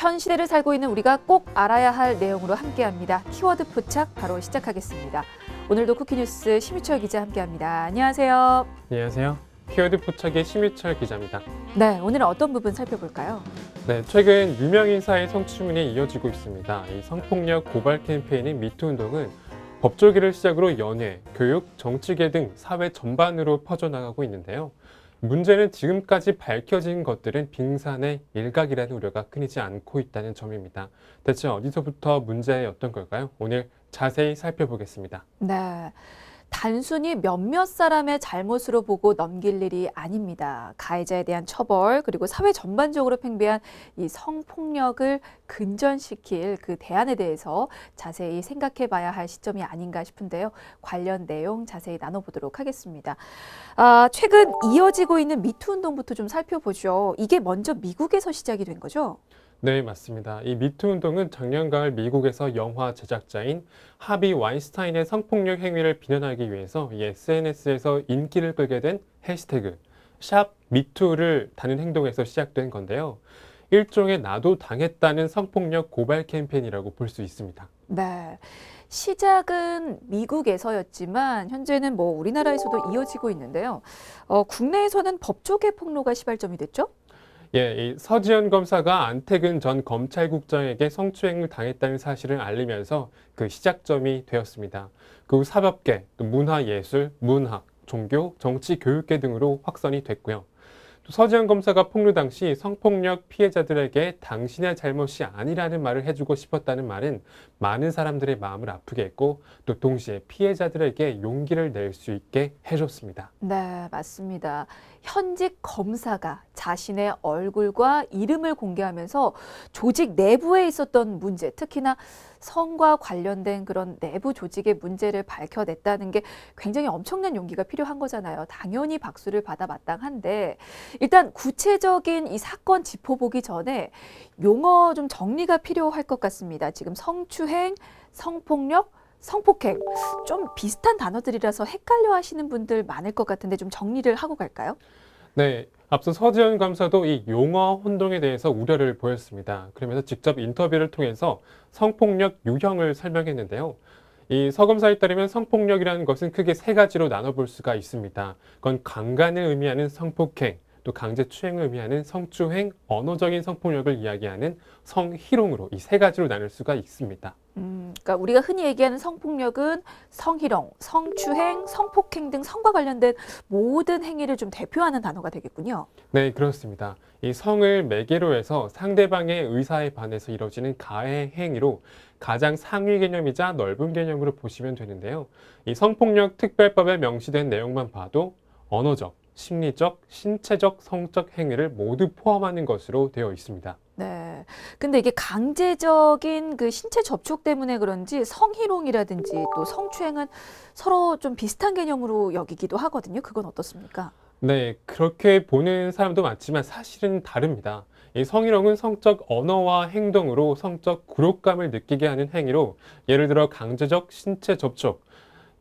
현 시대를 살고 있는 우리가 꼭 알아야 할 내용으로 함께합니다. 키워드 포착 바로 시작하겠습니다. 오늘도 쿠키뉴스 심희철 기자 함께합니다. 안녕하세요. 안녕하세요. 키워드 포착의 심희철 기자입니다. 네, 오늘은 어떤 부분 살펴볼까요? 네, 최근 유명인사의 성추문이 이어지고 있습니다. 이 성폭력 고발 캠페인인 미투 운동은 법조계를 시작으로 연예, 교육, 정치계 등 사회 전반으로 퍼져나가고 있는데요. 문제는 지금까지 밝혀진 것들은 빙산의 일각이라는 우려가 끊이지 않고 있다는 점입니다. 대체 어디서부터 문제였던 걸까요? 오늘 자세히 살펴보겠습니다. 네. 단순히 몇몇 사람의 잘못으로 보고 넘길 일이 아닙니다. 가해자에 대한 처벌 그리고 사회 전반적으로 팽배한 이 성폭력을 근전시킬 그 대안에 대해서 자세히 생각해 봐야 할 시점이 아닌가 싶은데요. 관련 내용 자세히 나눠보도록 하겠습니다. 아, 최근 이어지고 있는 미투 운동부터 좀 살펴보죠. 이게 먼저 미국에서 시작이 된 거죠? 네, 맞습니다. 이 미투 운동은 작년 가을 미국에서 영화 제작자인 하비 와인스타인의 성폭력 행위를 비난하기 위해서 이 SNS에서 인기를 끌게 된 해시태그 샵 미투를 다는 행동에서 시작된 건데요. 일종의 나도 당했다는 성폭력 고발 캠페인이라고 볼 수 있습니다. 네. 시작은 미국에서였지만 현재는 뭐 우리나라에서도 이어지고 있는데요. 어, 국내에서는 법조계 폭로가 시발점이 됐죠? 예, 서지현 검사가 안태근 전 검찰국장에게 성추행을 당했다는 사실을 알리면서 그 시작점이 되었습니다. 그리 사법계, 문화예술, 문학, 종교, 정치, 교육계 등으로 확산이 됐고요. 또 서지현 검사가 폭로 당시 성폭력 피해자들에게 당신의 잘못이 아니라는 말을 해주고 싶었다는 말은 많은 사람들의 마음을 아프게 했고 또 동시에 피해자들에게 용기를 낼 수 있게 해줬습니다. 네, 맞습니다. 현직 검사가 자신의 얼굴과 이름을 공개하면서 조직 내부에 있었던 문제, 특히나 성과 관련된 그런 내부 조직의 문제를 밝혀냈다는 게 굉장히 엄청난 용기가 필요한 거잖아요. 당연히 박수를 받아 마땅한데 일단 구체적인 이 사건 짚어보기 전에 용어 좀 정리가 필요할 것 같습니다. 지금 성추행, 성폭력, 성폭행 좀 비슷한 단어들이라서 헷갈려 하시는 분들 많을 것 같은데 좀 정리를 하고 갈까요? 네, 앞서 서지현 감사도 이 용어 혼동에 대해서 우려를 보였습니다. 그러면서 직접 인터뷰를 통해서 성폭력 유형을 설명했는데요. 이 서검사에 따르면 성폭력이라는 것은 크게 세 가지로 나눠볼 수가 있습니다. 그건 강간을 의미하는 성폭행, 또 강제 추행을 의미하는 성추행, 언어적인 성폭력을 이야기하는 성희롱으로 이 세 가지로 나눌 수가 있습니다. 그러니까 우리가 흔히 얘기하는 성폭력은 성희롱, 성추행, 성폭행 등 성과 관련된 모든 행위를 좀 대표하는 단어가 되겠군요. 네, 그렇습니다. 이 성을 매개로 해서 상대방의 의사에 반해서 이뤄지는 가해 행위로 가장 상위 개념이자 넓은 개념으로 보시면 되는데요. 이 성폭력 특별법에 명시된 내용만 봐도 언어적, 심리적, 신체적, 성적 행위를 모두 포함하는 것으로 되어 있습니다. 네. 근데 이게 강제적인 그 신체 접촉 때문에 그런지 성희롱이라든지 또 성추행은 서로 좀 비슷한 개념으로 여기기도 하거든요. 그건 어떻습니까? 네, 그렇게 보는 사람도 많지만 사실은 다릅니다. 이 성희롱은 성적 언어와 행동으로 성적 굴욕감을 느끼게 하는 행위로 예를 들어 강제적 신체 접촉,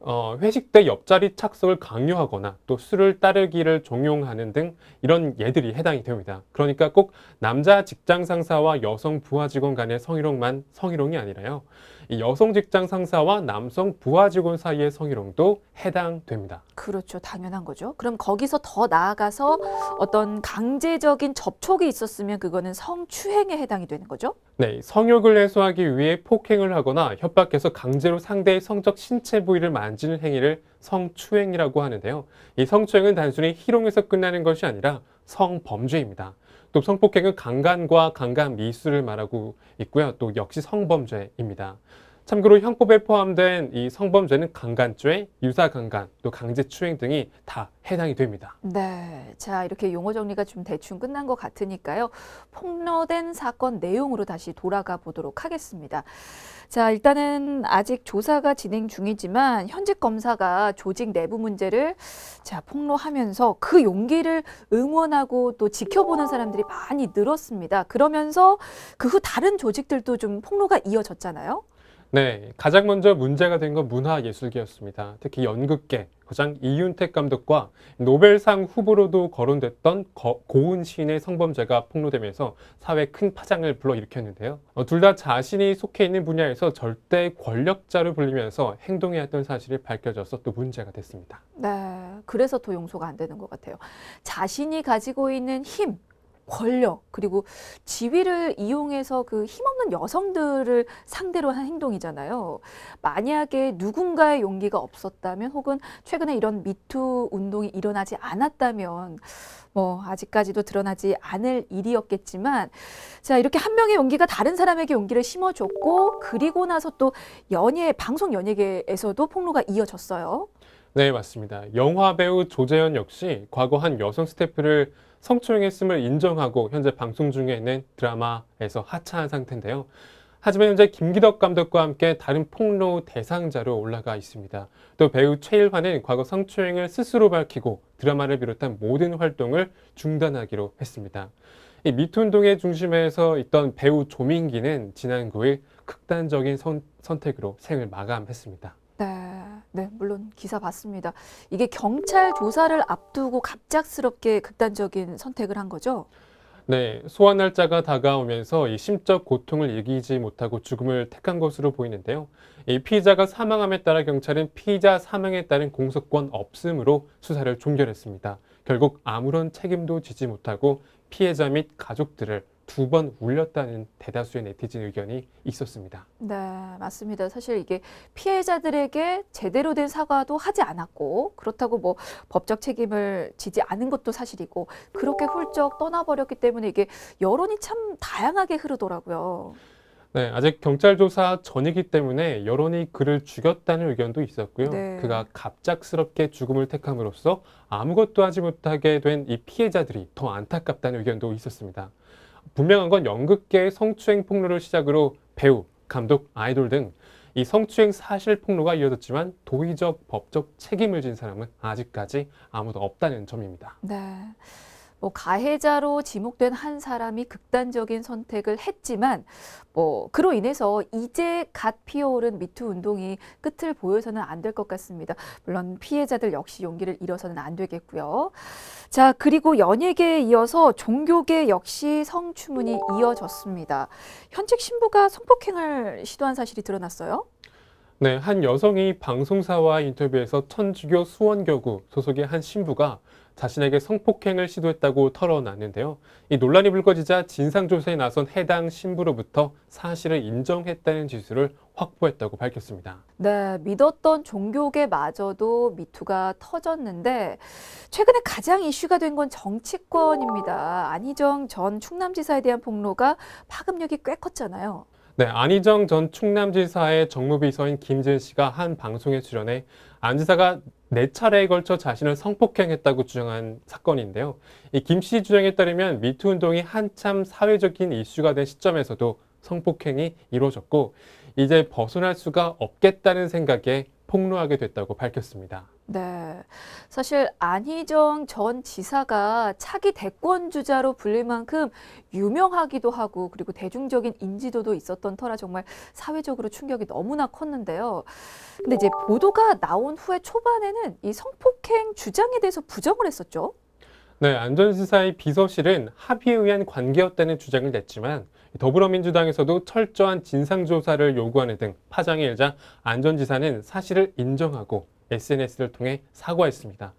어, 회식 때 옆자리 착석을 강요하거나 또 술을 따르기를 종용하는 등 이런 예들이 해당이 됩니다. 그러니까 꼭 남자 직장 상사와 여성 부하 직원 간의 성희롱만 성희롱이 아니라요. 이 여성 직장 상사와 남성 부하 직원 사이의 성희롱도 해당됩니다. 그렇죠. 당연한 거죠. 그럼 거기서 더 나아가서 어떤 강제적인 접촉이 있었으면 그거는 성추행에 해당이 되는 거죠? 네. 성욕을 해소하기 위해 폭행을 하거나 협박해서 강제로 상대의 성적 신체 부위를 만 만지는 행위를 성추행이라고 하는데요. 이 성추행은 단순히 희롱에서 끝나는 것이 아니라 성범죄입니다. 또 성폭행은 강간과 강간 미수를 말하고 있고요. 또 역시 성범죄입니다. 참고로 형법에 포함된 이 성범죄는 강간죄, 유사강간, 또 강제추행 등이 다 해당이 됩니다. 네, 자 이렇게 용어 정리가 좀 대충 끝난 것 같으니까요. 폭로된 사건 내용으로 다시 돌아가 보도록 하겠습니다. 자, 일단은 아직 조사가 진행 중이지만 현직 검사가 조직 내부 문제를 자, 폭로하면서 그 용기를 응원하고 또 지켜보는 사람들이 많이 늘었습니다. 그러면서 그 후 다른 조직들도 좀 폭로가 이어졌잖아요. 네, 가장 먼저 문제가 된 건 문화예술계였습니다. 특히 연극계, 거장 이윤택 감독과 노벨상 후보로도 거론됐던 고은 시인의 성범죄가 폭로되면서 사회큰 파장을 불러일으켰는데요. 어, 둘다 자신이 속해 있는 분야에서 절대 권력자로 불리면서 행동해왔던 사실이 밝혀져서 또 문제가 됐습니다. 네, 그래서 더 용서가 안 되는 것 같아요. 자신이 가지고 있는 힘, 권력 그리고 지위를 이용해서 그 힘없는 여성들을 상대로 한 행동이잖아요. 만약에 누군가의 용기가 없었다면 혹은 최근에 이런 미투 운동이 일어나지 않았다면 뭐 아직까지도 드러나지 않을 일이었겠지만 자 이렇게 한 명의 용기가 다른 사람에게 용기를 심어줬고 그리고 나서 또 연예 방송 연예계에서도 폭로가 이어졌어요. 네 맞습니다. 영화 배우 조재현 역시 과거 한 여성 스태프를 성추행했음을 인정하고 현재 방송 중에 있는 드라마에서 하차한 상태인데요. 하지만 현재 김기덕 감독과 함께 다른 폭로 대상자로 올라가 있습니다. 또 배우 최일환은 과거 성추행을 스스로 밝히고 드라마를 비롯한 모든 활동을 중단하기로 했습니다. 이 미투 운동의 중심에서 있던 배우 조민기는 지난 9일 극단적인 선, 선택으로 생을 마감했습니다. 네, 네, 물론 기사 봤습니다. 이게 경찰 조사를 앞두고 갑작스럽게 극단적인 선택을 한 거죠? 네, 소환 날짜가 다가오면서 이 심적 고통을 이기지 못하고 죽음을 택한 것으로 보이는데요. 이 피의자가 사망함에 따라 경찰은 피의자 사망에 따른 공소권 없음으로 수사를 종결했습니다. 결국 아무런 책임도 지지 못하고 피해자 및 가족들을 두번 울렸다는 대다수의 네티즌 의견이 있었습니다. 네, 맞습니다. 사실 이게 피해자들에게 제대로 된 사과도 하지 않았고 그렇다고 뭐 법적 책임을 지지 않은 것도 사실이고 그렇게 훌쩍 떠나버렸기 때문에 이게 여론이 참 다양하게 흐르더라고요. 네, 아직 경찰 조사 전이기 때문에 여론이 그를 죽였다는 의견도 있었고요. 네. 그가 갑작스럽게 죽음을 택함으로써 아무것도 하지 못하게 된 이 피해자들이 더 안타깝다는 의견도 있었습니다. 분명한 건 연극계의 성추행 폭로를 시작으로 배우, 감독, 아이돌 등 이 성추행 사실 폭로가 이어졌지만 도의적, 법적 책임을 진 사람은 아직까지 아무도 없다는 점입니다. 네. 뭐 가해자로 지목된 한 사람이 극단적인 선택을 했지만 뭐 그로 인해서 이제 갓 피어오른 미투 운동이 끝을 보여서는 안 될 것 같습니다. 물론 피해자들 역시 용기를 잃어서는 안 되겠고요. 자 그리고 연예계에 이어서 종교계 역시 성추문이 이어졌습니다. 현직 신부가 성폭행을 시도한 사실이 드러났어요. 네, 한 여성이 방송사와 인터뷰에서 천주교 수원교구 소속의 한 신부가 자신에게 성폭행을 시도했다고 털어놨는데요. 이 논란이 불거지자 진상조사에 나선 해당 신부로부터 사실을 인정했다는 지수를 확보했다고 밝혔습니다. 네, 믿었던 종교계마저도 미투가 터졌는데 최근에 가장 이슈가 된 건 정치권입니다. 안희정 전 충남지사에 대한 폭로가 파급력이 꽤 컸잖아요. 네, 안희정 전 충남지사의 정무비서인 김진 씨가 한 방송에 출연해 안지사가 네 차례에 걸쳐 자신을 성폭행했다고 주장한 사건인데요. 김 씨 주장에 따르면 미투 운동이 한참 사회적인 이슈가 된 시점에서도 성폭행이 이루어졌고 이제 벗어날 수가 없겠다는 생각에 폭로하게 됐다고 밝혔습니다. 네. 사실 안희정 전 지사가 차기 대권 주자로 불릴 만큼 유명하기도 하고 그리고 대중적인 인지도도 있었던 터라 정말 사회적으로 충격이 너무나 컸는데요. 근데 이제 보도가 나온 후에 초반에는 이 성폭행 주장에 대해서 부정을 했었죠. 네, 안전지사의 비서실은 합의에 의한 관계였다는 주장을 냈지만 더불어민주당에서도 철저한 진상조사를 요구하는 등 파장이 일자 안전지사는 사실을 인정하고 SNS를 통해 사과했습니다.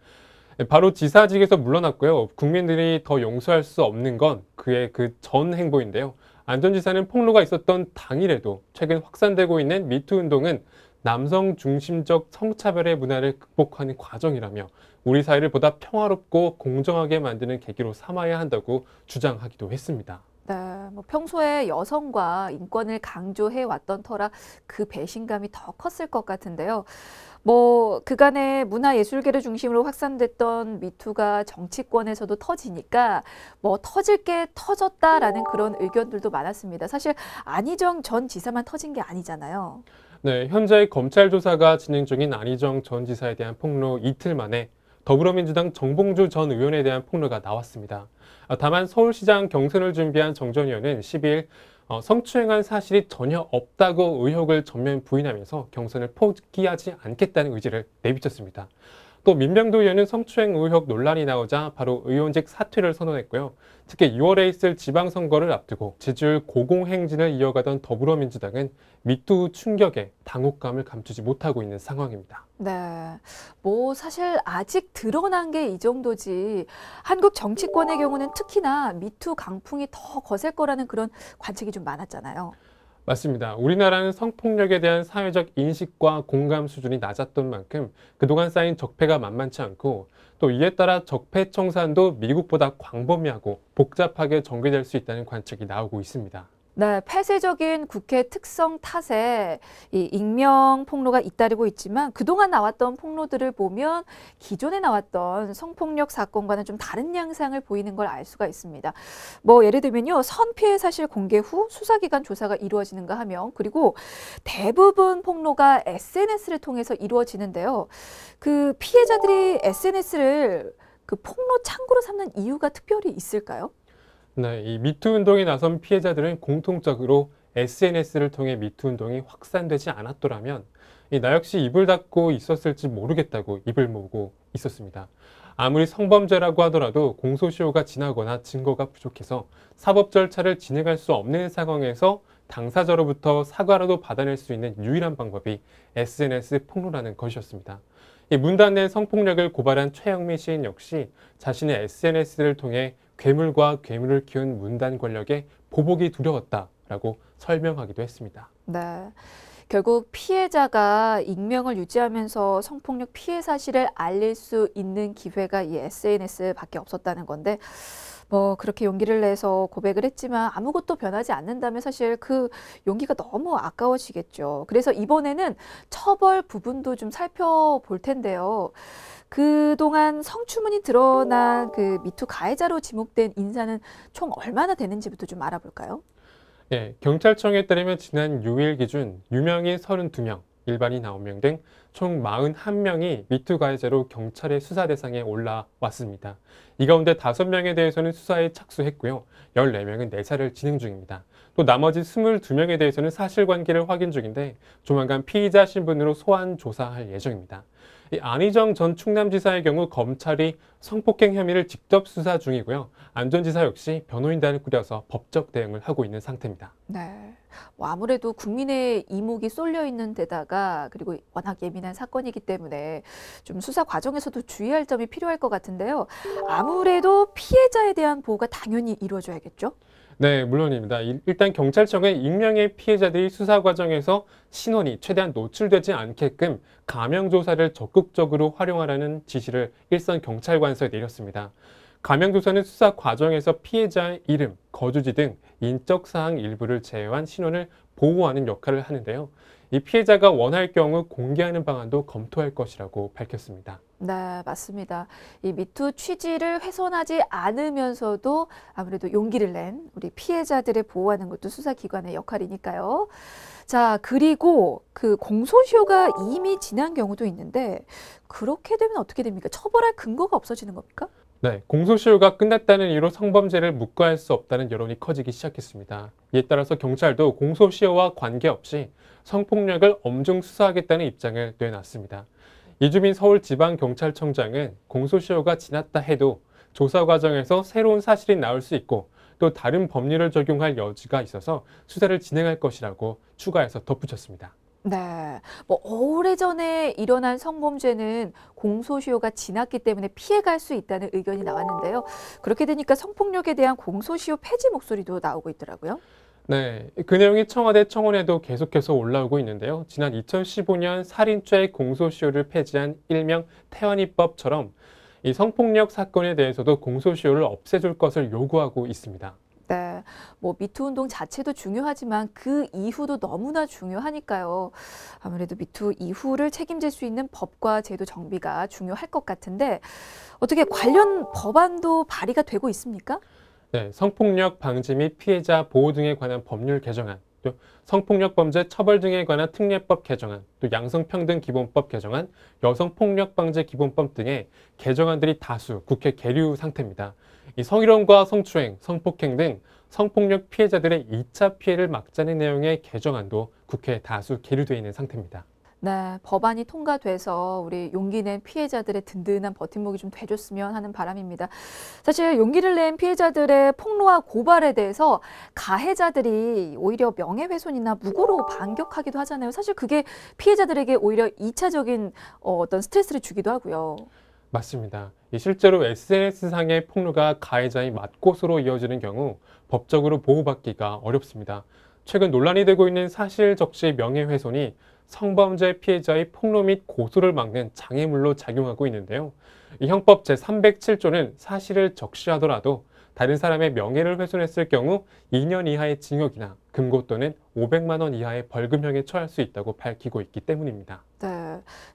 바로 지사직에서 물러났고요. 국민들이 더 용서할 수 없는 건 그의 그 전 행보인데요. 안전지사는 폭로가 있었던 당일에도 최근 확산되고 있는 미투 운동은 남성 중심적 성차별의 문화를 극복하는 과정이라며 우리 사회를 보다 평화롭고 공정하게 만드는 계기로 삼아야 한다고 주장하기도 했습니다. 네, 뭐 평소에 여성과 인권을 강조해 왔던 터라 그 배신감이 더 컸을 것 같은데요. 뭐 그간에 문화예술계를 중심으로 확산됐던 미투가 정치권에서도 터지니까 뭐 터질 게 터졌다라는 그런 의견들도 많았습니다. 사실 안희정 전 지사만 터진 게 아니잖아요. 네, 현재 검찰 조사가 진행 중인 안희정 전 지사에 대한 폭로 이틀 만에 더불어민주당 정봉주 전 의원에 대한 폭로가 나왔습니다. 아, 다만 서울시장 경선을 준비한 정 전 의원은 1 0일 어, 성추행한 사실이 전혀 없다고 의혹을 전면 부인하면서 경선을 포기하지 않겠다는 의지를 내비쳤습니다. 또 민병도 의원은 성추행 의혹 논란이 나오자 바로 의원직 사퇴를 선언했고요. 특히 6월에 있을 지방선거를 앞두고 지지율 고공행진을 이어가던 더불어민주당은 미투 충격에 당혹감을 감추지 못하고 있는 상황입니다. 네. 뭐 사실 아직 드러난 게 이 정도지 한국 정치권의 경우는 특히나 미투 강풍이 더 거셀 거라는 그런 관측이 좀 많았잖아요. 맞습니다. 우리나라는 성폭력에 대한 사회적 인식과 공감 수준이 낮았던 만큼 그동안 쌓인 적폐가 만만치 않고 또 이에 따라 적폐 청산도 미국보다 광범위하고 복잡하게 전개될 수 있다는 관측이 나오고 있습니다. 네, 폐쇄적인 국회 특성 탓에 이 익명 폭로가 잇따르고 있지만 그동안 나왔던 폭로들을 보면 기존에 나왔던 성폭력 사건과는 좀 다른 양상을 보이는 걸 알 수가 있습니다. 뭐 예를 들면요. 선 피해 사실 공개 후 수사기관 조사가 이루어지는가 하면 그리고 대부분 폭로가 SNS를 통해서 이루어지는데요. 그 피해자들이 SNS를 그 폭로 창구로 삼는 이유가 특별히 있을까요? 네, 이 미투 운동에 나선 피해자들은 공통적으로 SNS를 통해 미투 운동이 확산되지 않았더라면 나 역시 입을 닫고 있었을지 모르겠다고 입을 모으고 있었습니다. 아무리 성범죄라고 하더라도 공소시효가 지나거나 증거가 부족해서 사법 절차를 진행할 수 없는 상황에서 당사자로부터 사과라도 받아낼 수 있는 유일한 방법이 SNS 폭로라는 것이었습니다. 문단 내 성폭력을 고발한 최영미 시인 역시 자신의 SNS를 통해 괴물과 괴물을 키운 문단 권력의 보복이 두려웠다라고 설명하기도 했습니다. 네. 결국 피해자가 익명을 유지하면서 성폭력 피해 사실을 알릴 수 있는 기회가 이 SNS밖에 없었다는 건데 뭐 그렇게 용기를 내서 고백을 했지만 아무것도 변하지 않는다면 사실 그 용기가 너무 아까워지겠죠. 그래서 이번에는 처벌 부분도 좀 살펴볼 텐데요. 그동안 성추문이 드러난 그 미투 가해자로 지목된 인사는 총 얼마나 되는지부터 좀 알아볼까요? 예, 경찰청에 따르면 지난 6일 기준 유명인 32명, 일반인 9명 등 총 41명이 미투 가해자로 경찰의 수사 대상에 올라왔습니다. 이 가운데 5명에 대해서는 수사에 착수했고요. 14명은 내사를 진행 중입니다. 또 나머지 22명에 대해서는 사실관계를 확인 중인데 조만간 피의자 신분으로 소환 조사할 예정입니다. 이 안희정 전 충남지사의 경우 검찰이 성폭행 혐의를 직접 수사 중이고요. 안전지사 역시 변호인단을 꾸려서 법적 대응을 하고 있는 상태입니다. 네. 뭐 아무래도 국민의 이목이 쏠려 있는 데다가 그리고 워낙 예민한 사건이기 때문에 좀 수사 과정에서도 주의할 점이 필요할 것 같은데요. 아무래도 피해자에 대한 보호가 당연히 이루어져야겠죠? 네, 물론입니다. 일단 경찰청은 익명의 피해자들이 수사 과정에서 신원이 최대한 노출되지 않게끔 가명조사를 적극적으로 활용하라는 지시를 일선 경찰관서에 내렸습니다. 가명조사는 수사 과정에서 피해자의 이름, 거주지 등 인적사항 일부를 제외한 신원을 보호하는 역할을 하는데요. 이 피해자가 원할 경우 공개하는 방안도 검토할 것이라고 밝혔습니다. 네, 맞습니다. 이 미투 취지를 훼손하지 않으면서도 아무래도 용기를 낸 우리 피해자들을 보호하는 것도 수사기관의 역할이니까요. 자, 그리고 그 공소시효가 이미 지난 경우도 있는데 그렇게 되면 어떻게 됩니까? 처벌할 근거가 없어지는 겁니까? 네, 공소시효가 끝났다는 이유로 성범죄를 묵과할 수 없다는 여론이 커지기 시작했습니다. 이에 따라서 경찰도 공소시효와 관계없이 성폭력을 엄중 수사하겠다는 입장을 내놨습니다. 이주민 서울지방경찰청장은 공소시효가 지났다 해도 조사 과정에서 새로운 사실이 나올 수 있고 또 다른 법률을 적용할 여지가 있어서 수사를 진행할 것이라고 추가해서 덧붙였습니다. 네. 뭐 오래전에 일어난 성범죄는 공소시효가 지났기 때문에 피해갈 수 있다는 의견이 나왔는데요. 그렇게 되니까 성폭력에 대한 공소시효 폐지 목소리도 나오고 있더라고요. 네, 그 내용이 청와대 청원에도 계속해서 올라오고 있는데요. 지난 2015년 살인죄 공소시효를 폐지한 일명 태연이법처럼 이 성폭력 사건에 대해서도 공소시효를 없애줄 것을 요구하고 있습니다. 네, 뭐 미투 운동 자체도 중요하지만 그 이후도 너무나 중요하니까요. 아무래도 미투 이후를 책임질 수 있는 법과 제도 정비가 중요할 것 같은데 어떻게 관련 법안도 발의가 되고 있습니까? 네, 성폭력 방지 및 피해자 보호 등에 관한 법률 개정안, 또 성폭력 범죄 처벌 등에 관한 특례법 개정안, 또 양성평등 기본법 개정안, 여성폭력 방지 기본법 등의 개정안들이 다수 국회 계류 상태입니다. 이 성희롱과 성추행, 성폭행 등 성폭력 피해자들의 2차 피해를 막자는 내용의 개정안도 국회에 다수 계류돼 있는 상태입니다. 네, 법안이 통과돼서 우리 용기 낸 피해자들의 든든한 버팀목이 좀 돼줬으면 하는 바람입니다. 사실 용기를 낸 피해자들의 폭로와 고발에 대해서 가해자들이 오히려 명예훼손이나 무고로 반격하기도 하잖아요. 사실 그게 피해자들에게 오히려 이차적인 어, 어떤 스트레스를 주기도 하고요. 맞습니다. 실제로 SNS상의 폭로가 가해자의 맞고으로 이어지는 경우 법적으로 보호받기가 어렵습니다. 최근 논란이 되고 있는 사실적시 명예훼손이 성범죄 피해자의 폭로 및 고소를 막는 장애물로 작용하고 있는데요. 이 형법 제307조는 사실을 적시하더라도 다른 사람의 명예를 훼손했을 경우 2년 이하의 징역이나 금고 또는 500만 원 이하의 벌금형에 처할 수 있다고 밝히고 있기 때문입니다. 네.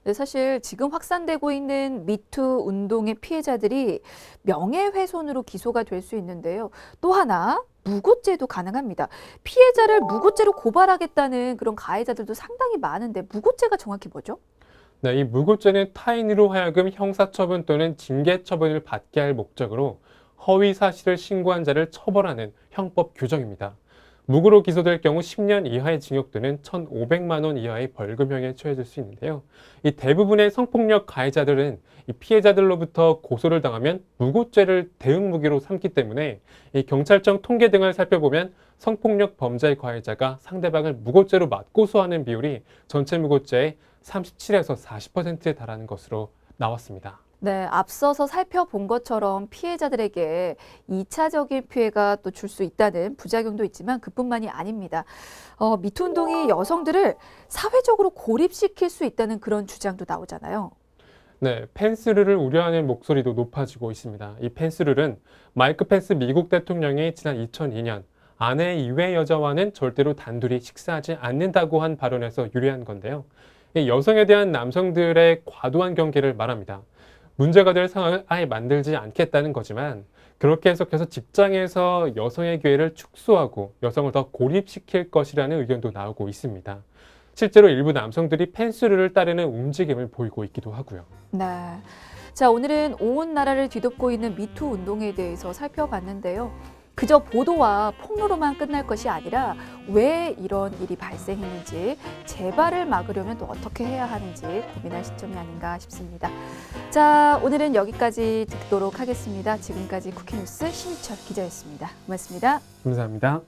근데 사실 지금 확산되고 있는 미투 운동의 피해자들이 명예훼손으로 기소가 될 수 있는데요. 또 하나 무고죄도 가능합니다. 피해자를 무고죄로 고발하겠다는 그런 가해자들도 상당히 많은데 무고죄가 정확히 뭐죠? 네, 이 무고죄는 타인으로 하여금 형사처분 또는 징계처분을 받게 할 목적으로 허위 사실을 신고한 자를 처벌하는 형법 규정입니다. 무고로 기소될 경우 10년 이하의 징역 또는 1,500만 원 이하의 벌금형에 처해질 수 있는데요. 이 대부분의 성폭력 가해자들은 이 피해자들로부터 고소를 당하면 무고죄를 대응 무기로 삼기 때문에 이 경찰청 통계 등을 살펴보면 성폭력 범죄 가해자가 상대방을 무고죄로 맞고소하는 비율이 전체 무고죄의 37에서 40%에 달하는 것으로 나왔습니다. 네, 앞서서 살펴본 것처럼 피해자들에게 2차적인 피해가 또 줄 수 있다는 부작용도 있지만 그뿐만이 아닙니다. 어, 미투 운동이 여성들을 사회적으로 고립시킬 수 있다는 그런 주장도 나오잖아요. 네, 펜스르를 우려하는 목소리도 높아지고 있습니다. 이 펜스르는 마이크 펜스 미국 대통령이 지난 2002년 아내 이외 여자와는 절대로 단둘이 식사하지 않는다고 한 발언에서 유래한 건데요. 여성에 대한 남성들의 과도한 경계를 말합니다. 문제가 될 상황을 아예 만들지 않겠다는 거지만 그렇게 해석해서 직장에서 여성의 기회를 축소하고 여성을 더 고립시킬 것이라는 의견도 나오고 있습니다. 실제로 일부 남성들이 펜스를 따르는 움직임을 보이고 있기도 하고요. 네. 자, 오늘은 온 나라를 뒤덮고 있는 미투 운동에 대해서 살펴봤는데요. 그저 보도와 폭로로만 끝날 것이 아니라 왜 이런 일이 발생했는지 재발을 막으려면 또 어떻게 해야 하는지 고민할 시점이 아닌가 싶습니다. 자 오늘은 여기까지 듣도록 하겠습니다. 지금까지 쿠키뉴스 신희철 기자였습니다. 고맙습니다. 감사합니다.